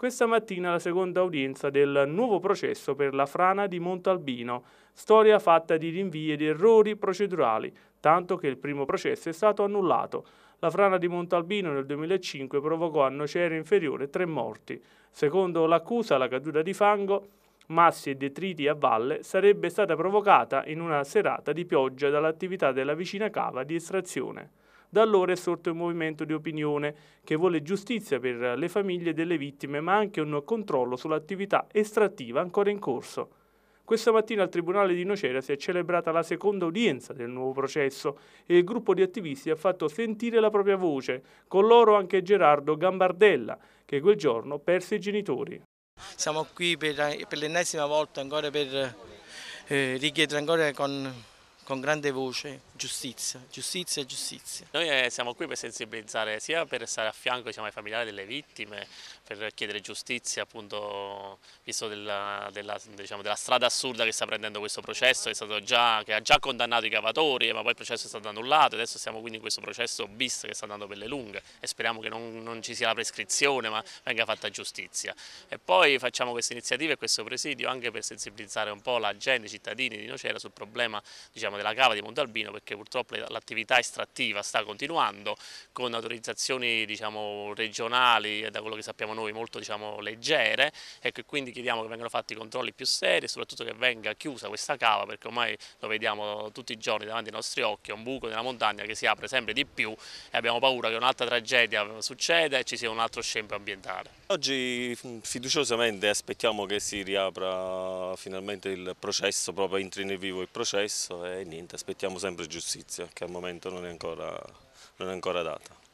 Questa mattina la seconda udienza del nuovo processo per la frana di Montalbino, storia fatta di rinvii ed errori procedurali, tanto che il primo processo è stato annullato. La frana di Montalbino nel 2005 provocò a Nocera Inferiore tre morti. Secondo l'accusa, la caduta di fango, massi e detriti a valle sarebbe stata provocata in una serata di pioggia dall'attività della vicina cava di estrazione da allora è sorto un movimento di opinione che vuole giustizia per le famiglie delle vittime ma anche un controllo sull'attività estrattiva ancora in corso. Questa mattina al Tribunale di Nocera si è celebrata la seconda udienza del nuovo processo e il gruppo di attivisti ha fatto sentire la propria voce, con loro anche Gerardo Gambardella, che quel giorno perse i genitori. Siamo qui per, per l'ennesima volta ancora per eh, richiedere ancora con con grande voce giustizia, giustizia, giustizia. Noi eh, siamo qui per sensibilizzare sia per stare a fianco diciamo, ai familiari delle vittime, per chiedere giustizia appunto visto della, della, diciamo, della strada assurda che sta prendendo questo processo, che, già, che, ha già condannato i cavatori ma poi il processo è stato annullato, adesso siamo quindi in questo processo bis che sta andando per le lunghe e speriamo che non, non ci sia la prescrizione ma venga fatta giustizia. E poi facciamo queste iniziative e questo presidio anche per sensibilizzare un po' la gente, i cittadini di Nocera sul problema diciamo, della cava di Montalbino perché purtroppo l'attività estrattiva sta continuando con autorizzazioni diciamo, regionali e da quello che sappiamo noi molto diciamo, leggere ecco, e che quindi chiediamo che vengano fatti controlli più seri e soprattutto che venga chiusa questa cava perché ormai lo vediamo tutti i giorni davanti ai nostri occhi, è un buco nella montagna che si apre sempre di più e abbiamo paura che un'altra tragedia succeda e ci sia un altro scempio ambientale. Oggi mm, fiduciosamente aspettiamo che si riapra finalmente il processo, proprio entri nel vivo il processo e niente, aspettiamo sempre giustizia che al momento non è ancora, non è ancora data.